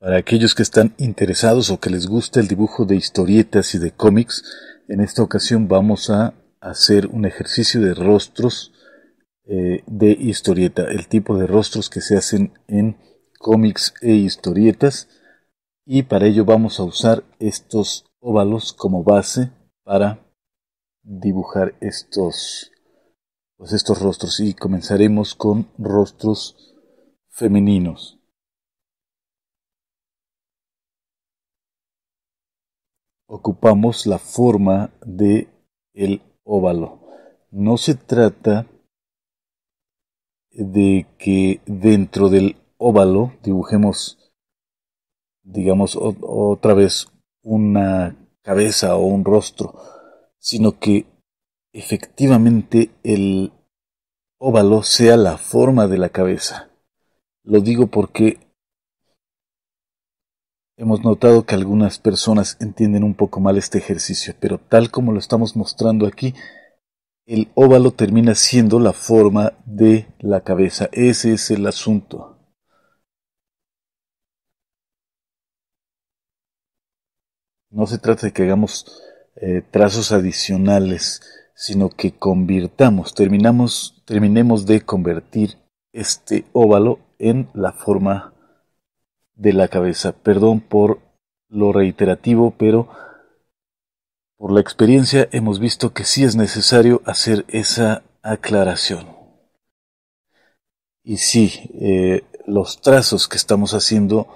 Para aquellos que están interesados o que les gusta el dibujo de historietas y de cómics, en esta ocasión vamos a hacer un ejercicio de rostros eh, de historieta, el tipo de rostros que se hacen en cómics e historietas y para ello vamos a usar estos óvalos como base para dibujar estos pues estos rostros y comenzaremos con rostros femeninos. ocupamos la forma de el óvalo. No se trata de que dentro del óvalo dibujemos, digamos, otra vez una cabeza o un rostro, sino que efectivamente el óvalo sea la forma de la cabeza. Lo digo porque Hemos notado que algunas personas entienden un poco mal este ejercicio, pero tal como lo estamos mostrando aquí, el óvalo termina siendo la forma de la cabeza. Ese es el asunto. No se trata de que hagamos eh, trazos adicionales, sino que convirtamos, terminamos, terminemos de convertir este óvalo en la forma de la cabeza. Perdón por lo reiterativo, pero por la experiencia hemos visto que sí es necesario hacer esa aclaración. Y sí, eh, los trazos que estamos haciendo,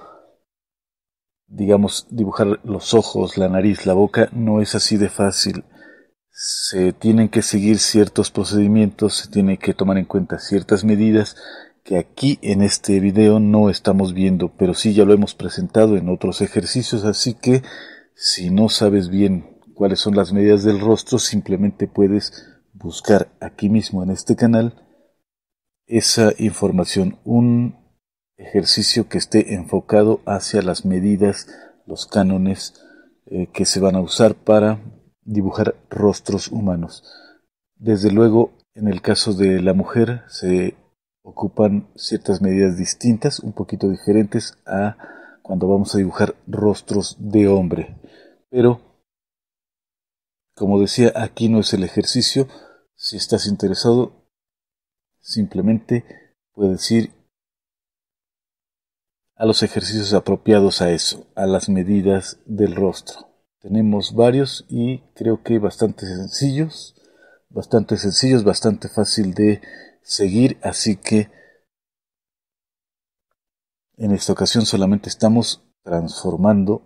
digamos, dibujar los ojos, la nariz, la boca, no es así de fácil. Se tienen que seguir ciertos procedimientos, se tienen que tomar en cuenta ciertas medidas que aquí en este video no estamos viendo, pero sí ya lo hemos presentado en otros ejercicios, así que si no sabes bien cuáles son las medidas del rostro, simplemente puedes buscar aquí mismo en este canal esa información, un ejercicio que esté enfocado hacia las medidas, los cánones eh, que se van a usar para dibujar rostros humanos. Desde luego, en el caso de la mujer se ocupan ciertas medidas distintas, un poquito diferentes a cuando vamos a dibujar rostros de hombre. Pero, como decía, aquí no es el ejercicio. Si estás interesado, simplemente puedes ir a los ejercicios apropiados a eso, a las medidas del rostro. Tenemos varios y creo que bastante sencillos, bastante sencillos, bastante fácil de seguir, así que en esta ocasión solamente estamos transformando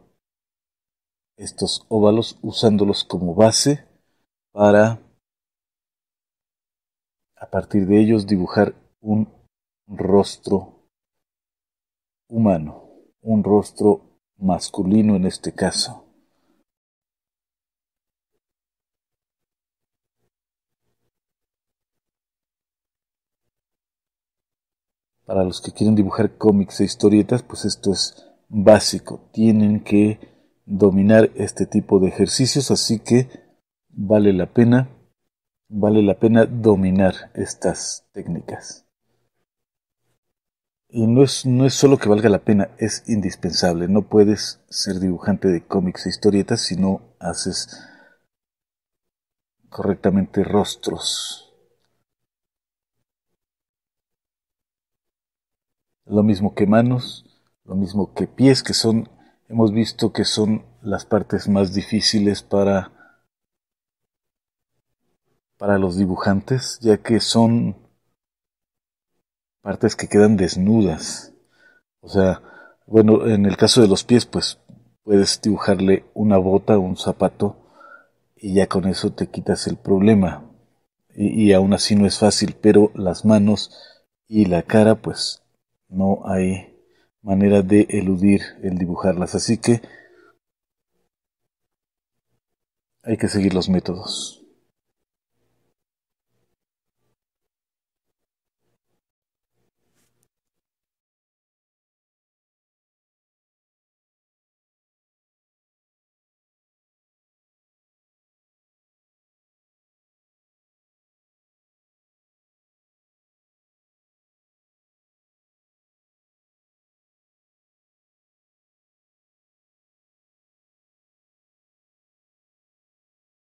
estos óvalos usándolos como base para a partir de ellos dibujar un rostro humano, un rostro masculino en este caso. para los que quieren dibujar cómics e historietas, pues esto es básico. Tienen que dominar este tipo de ejercicios, así que vale la pena, vale la pena dominar estas técnicas. Y no no es solo que valga la pena, es indispensable. No puedes ser dibujante de cómics e historietas si no haces correctamente rostros. lo mismo que manos, lo mismo que pies, que son, hemos visto que son las partes más difíciles para, para los dibujantes, ya que son partes que quedan desnudas. O sea, bueno, en el caso de los pies, pues puedes dibujarle una bota, un zapato, y ya con eso te quitas el problema. Y, y aún así no es fácil, pero las manos y la cara, pues no hay manera de eludir el dibujarlas. Así que hay que seguir los métodos.